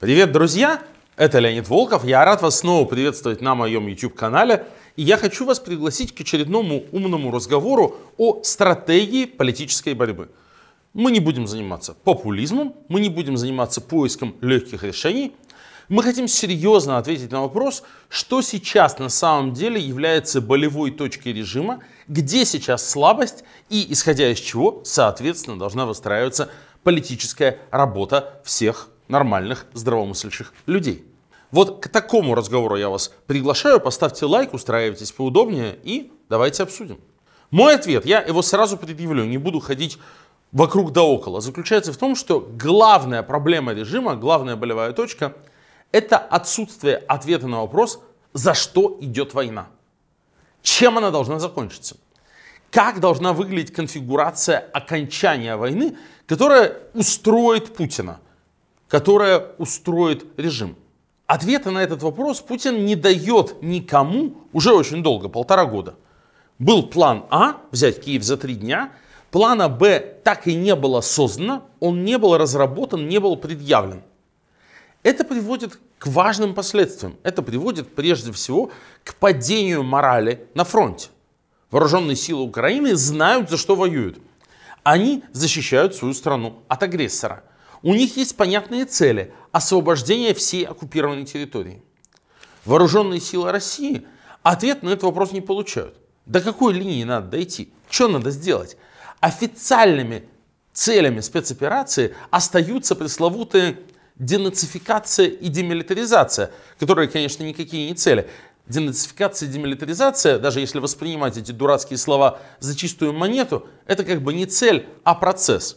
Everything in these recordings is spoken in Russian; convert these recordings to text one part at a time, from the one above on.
Привет, друзья! Это Леонид Волков. Я рад вас снова приветствовать на моем YouTube-канале. И я хочу вас пригласить к очередному умному разговору о стратегии политической борьбы. Мы не будем заниматься популизмом, мы не будем заниматься поиском легких решений. Мы хотим серьезно ответить на вопрос, что сейчас на самом деле является болевой точкой режима, где сейчас слабость и исходя из чего, соответственно, должна выстраиваться политическая работа всех нормальных, здравомыслящих людей. Вот к такому разговору я вас приглашаю. Поставьте лайк, устраивайтесь поудобнее и давайте обсудим. Мой ответ, я его сразу предъявлю, не буду ходить вокруг да около, заключается в том, что главная проблема режима, главная болевая точка – это отсутствие ответа на вопрос, за что идет война, чем она должна закончиться, как должна выглядеть конфигурация окончания войны, которая устроит Путина – которая устроит режим? Ответа на этот вопрос Путин не дает никому уже очень долго, полтора года. Был план А, взять Киев за три дня, плана Б так и не было создано, он не был разработан, не был предъявлен. Это приводит к важным последствиям. Это приводит прежде всего к падению морали на фронте. Вооруженные силы Украины знают, за что воюют. Они защищают свою страну от агрессора – у них есть понятные цели – освобождение всей оккупированной территории. Вооруженные силы России ответ на этот вопрос не получают. До какой линии надо дойти? Что надо сделать? Официальными целями спецоперации остаются пресловутые денацификация и демилитаризация, которые, конечно, никакие не цели. Денацификация и демилитаризация, даже если воспринимать эти дурацкие слова за чистую монету, это как бы не цель, а процесс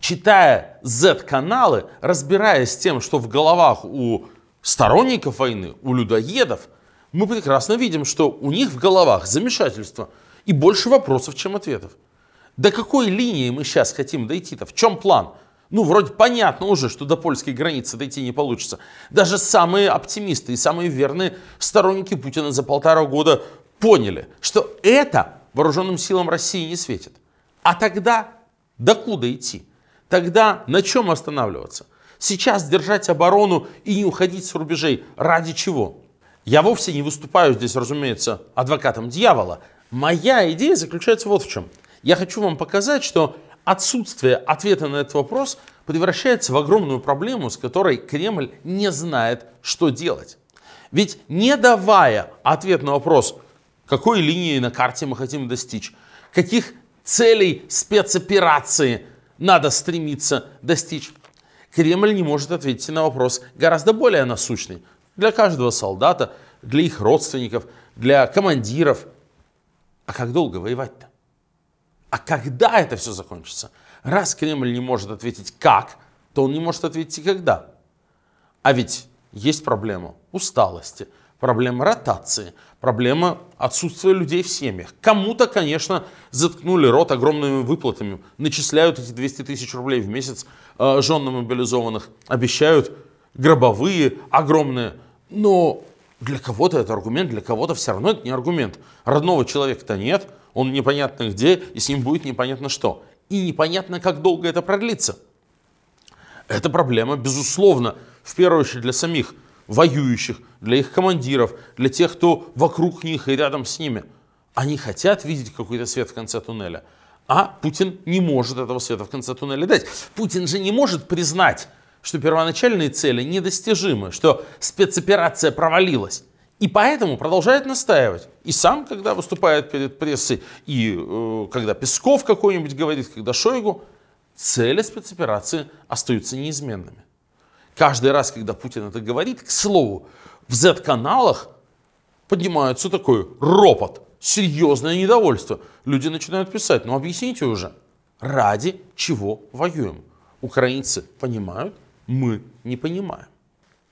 читая Z-каналы, разбираясь с тем, что в головах у сторонников войны, у людоедов, мы прекрасно видим, что у них в головах замешательство и больше вопросов, чем ответов. До какой линии мы сейчас хотим дойти-то? В чем план? Ну, вроде понятно уже, что до польской границы дойти не получится. Даже самые оптимисты и самые верные сторонники Путина за полтора года поняли, что это вооруженным силам России не светит. А тогда докуда идти? Тогда на чем останавливаться? Сейчас держать оборону и не уходить с рубежей. Ради чего? Я вовсе не выступаю здесь, разумеется, адвокатом дьявола. Моя идея заключается вот в чем. Я хочу вам показать, что отсутствие ответа на этот вопрос превращается в огромную проблему, с которой Кремль не знает, что делать. Ведь не давая ответ на вопрос, какой линии на карте мы хотим достичь, каких целей спецоперации надо стремиться достичь? Кремль не может ответить на вопрос гораздо более насущный. Для каждого солдата, для их родственников, для командиров. А как долго воевать-то? А когда это все закончится? Раз Кремль не может ответить как, то он не может ответить и когда. А ведь есть проблема усталости – проблема ротации, проблема отсутствия людей в семьях. Кому-то, конечно, заткнули рот огромными выплатами, начисляют эти 200 тысяч рублей в месяц э, женам мобилизованных, обещают гробовые, огромные. Но для кого-то это аргумент, для кого-то все равно это не аргумент. Родного человека-то нет, он непонятно где, и с ним будет непонятно что. И непонятно, как долго это продлится. Это проблема, безусловно, в первую очередь для самих воюющих, для их командиров, для тех, кто вокруг них и рядом с ними. Они хотят видеть какой-то свет в конце туннеля, а Путин не может этого света в конце туннеля дать. Путин же не может признать, что первоначальные цели недостижимы, что спецоперация провалилась. И поэтому продолжает настаивать. И сам, когда выступает перед прессой, и э, когда Песков какой-нибудь говорит, когда Шойгу, цели спецоперации остаются неизменными каждый раз, когда Путин это говорит, к слову, в Z-каналах поднимается такой ропот, серьезное недовольство. Люди начинают писать, ну объясните уже, ради чего воюем? Украинцы понимают, мы не понимаем.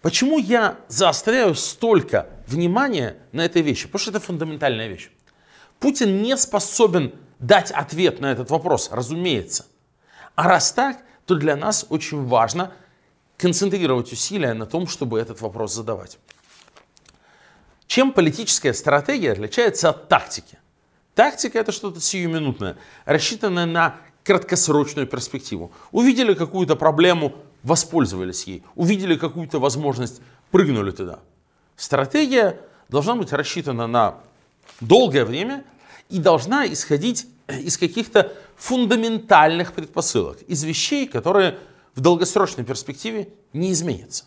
Почему я заостряю столько внимания на этой вещи? Потому что это фундаментальная вещь. Путин не способен дать ответ на этот вопрос, разумеется. А раз так, то для нас очень важно – концентрировать усилия на том, чтобы этот вопрос задавать. Чем политическая стратегия отличается от тактики? Тактика это что-то сиюминутное, рассчитанное на краткосрочную перспективу. Увидели какую-то проблему, воспользовались ей. Увидели какую-то возможность, прыгнули туда. Стратегия должна быть рассчитана на долгое время и должна исходить э, из каких-то фундаментальных предпосылок, из вещей, которые в долгосрочной перспективе не изменится.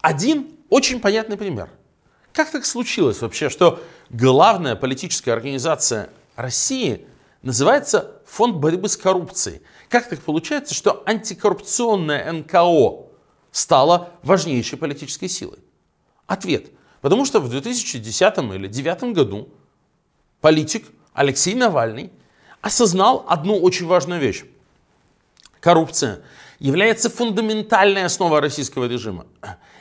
Один очень понятный пример. Как так случилось вообще, что главная политическая организация России называется Фонд борьбы с коррупцией? Как так получается, что антикоррупционное НКО стало важнейшей политической силой? Ответ. Потому что в 2010 или 2009 году политик Алексей Навальный осознал одну очень важную вещь. Коррупция является фундаментальной основой российского режима.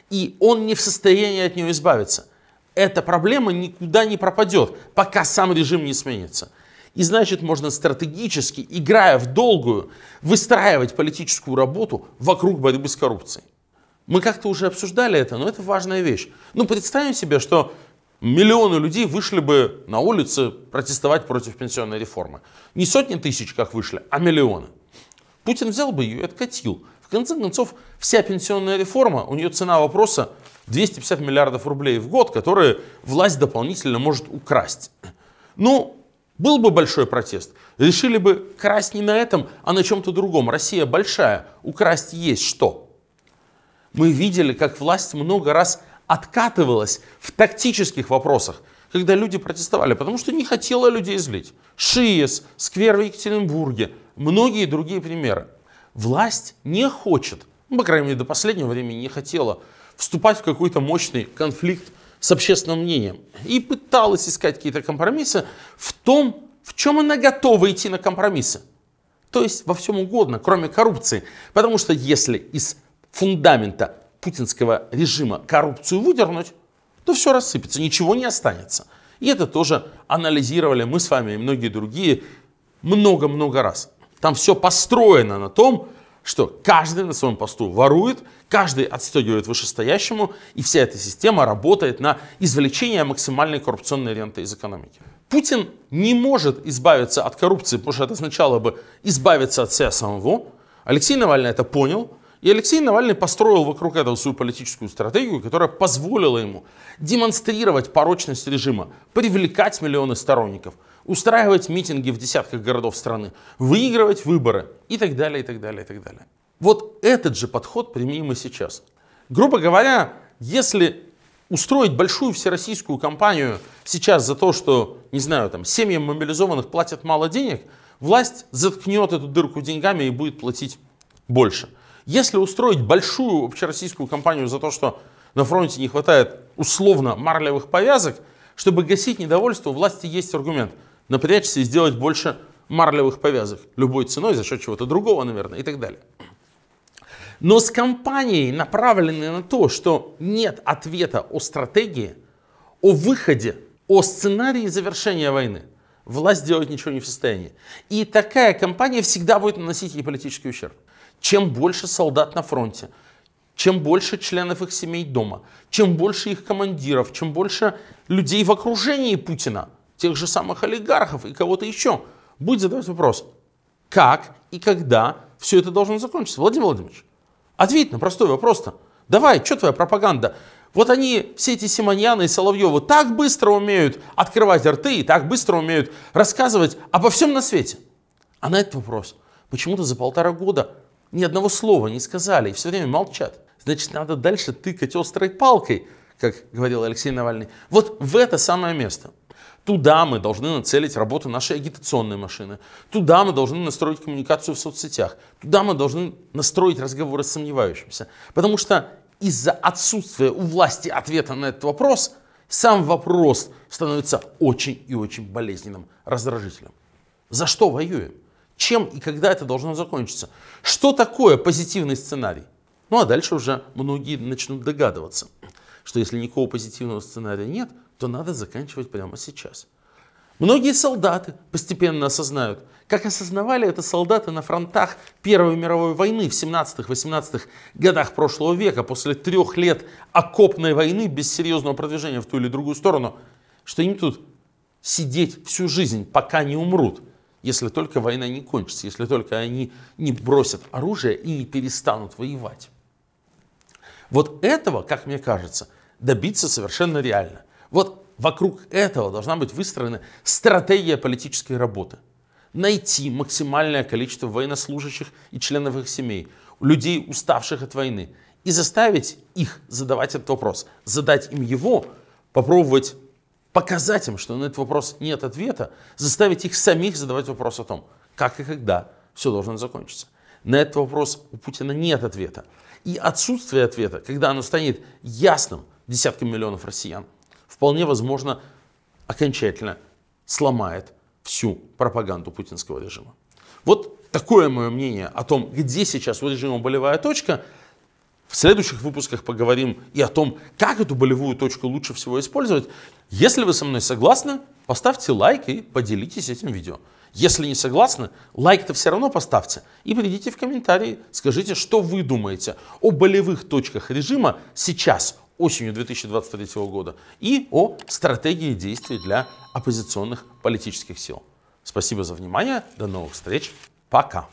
И он не в состоянии от нее избавиться. Эта проблема никуда не пропадет, пока сам режим не сменится. И значит, можно стратегически, играя в долгую, выстраивать политическую работу вокруг борьбы с коррупцией. Мы как-то уже обсуждали это, но это важная вещь. Ну, представим себе, что миллионы людей вышли бы на улицы протестовать против пенсионной реформы. Не сотни тысяч, как вышли, а миллионы. Путин взял бы ее и откатил. В конце концов, вся пенсионная реформа, у нее цена вопроса 250 миллиардов рублей в год, которые власть дополнительно может украсть. Ну, был бы большой протест. Решили бы красть не на этом, а на чем-то другом. Россия большая, украсть есть что. Мы видели, как власть много раз откатывалась в тактических вопросах, когда люди протестовали, потому что не хотела людей злить. Шиес, сквер в Екатеринбурге, многие другие примеры. Власть не хочет, ну, по крайней мере, до последнего времени не хотела вступать в какой-то мощный конфликт с общественным мнением. И пыталась искать какие-то компромиссы в том, в чем она готова идти на компромиссы. То есть во всем угодно, кроме коррупции. Потому что если из фундамента путинского режима коррупцию выдернуть, то все рассыпется, ничего не останется. И это тоже анализировали мы с вами и многие другие много-много раз. Там все построено на том, что каждый на своем посту ворует, каждый отстегивает вышестоящему, и вся эта система работает на извлечение максимальной коррупционной ренты из экономики. Путин не может избавиться от коррупции, потому что это сначала бы избавиться от себя самого. Алексей Навальный это понял, и Алексей Навальный построил вокруг этого свою политическую стратегию, которая позволила ему демонстрировать порочность режима, привлекать миллионы сторонников – устраивать митинги в десятках городов страны, выигрывать выборы и так далее, и так далее, и так далее. Вот этот же подход применим и сейчас. Грубо говоря, если устроить большую всероссийскую кампанию сейчас за то, что, не знаю, там, семьям мобилизованных платят мало денег, власть заткнет эту дырку деньгами и будет платить больше. Если устроить большую общероссийскую кампанию за то, что на фронте не хватает условно марлевых повязок, чтобы гасить недовольство, у власти есть аргумент – напрячься и сделать больше марлевых повязок любой ценой за счет чего-то другого, наверное, и так далее. Но с компанией, направленной на то, что нет ответа о стратегии, о выходе, о сценарии завершения войны, власть делать ничего не в состоянии. И такая компания всегда будет наносить ей политический ущерб. Чем больше солдат на фронте, чем больше членов их семей дома, чем больше их командиров, чем больше людей в окружении Путина – тех же самых олигархов и кого-то еще, будет задавать вопрос, как и когда все это должно закончиться. Владимир Владимирович, ответь на простой вопрос-то. Давай, что твоя пропаганда? Вот они, все эти Симоньяны и Соловьевы, так быстро умеют открывать рты и так быстро умеют рассказывать обо всем на свете. А на этот вопрос почему-то за полтора года ни одного слова не сказали и все время молчат. Значит, надо дальше тыкать острой палкой, как говорил Алексей Навальный, вот в это самое место. Туда мы должны нацелить работу нашей агитационной машины. Туда мы должны настроить коммуникацию в соцсетях. Туда мы должны настроить разговоры с сомневающимся. Потому что из-за отсутствия у власти ответа на этот вопрос, сам вопрос становится очень и очень болезненным, раздражителем. За что воюем? Чем и когда это должно закончиться? Что такое позитивный сценарий? Ну а дальше уже многие начнут догадываться, что если никакого позитивного сценария нет, то надо заканчивать прямо сейчас. Многие солдаты постепенно осознают, как осознавали это солдаты на фронтах Первой мировой войны в 17-18 годах прошлого века, после трех лет окопной войны без серьезного продвижения в ту или другую сторону, что им тут сидеть всю жизнь, пока не умрут, если только война не кончится, если только они не бросят оружие и не перестанут воевать. Вот этого, как мне кажется, добиться совершенно реально. Вот вокруг этого должна быть выстроена стратегия политической работы. Найти максимальное количество военнослужащих и членов их семей, людей, уставших от войны, и заставить их задавать этот вопрос, задать им его, попробовать показать им, что на этот вопрос нет ответа, заставить их самих задавать вопрос о том, как и когда все должно закончиться. На этот вопрос у Путина нет ответа. И отсутствие ответа, когда оно станет ясным десяткам миллионов россиян, вполне возможно, окончательно сломает всю пропаганду путинского режима. Вот такое мое мнение о том, где сейчас у режима болевая точка. В следующих выпусках поговорим и о том, как эту болевую точку лучше всего использовать. Если вы со мной согласны, поставьте лайк и поделитесь этим видео. Если не согласны, лайк-то все равно поставьте и придите в комментарии, скажите, что вы думаете о болевых точках режима сейчас, осенью 2023 года и о стратегии действий для оппозиционных политических сил. Спасибо за внимание, до новых встреч, пока!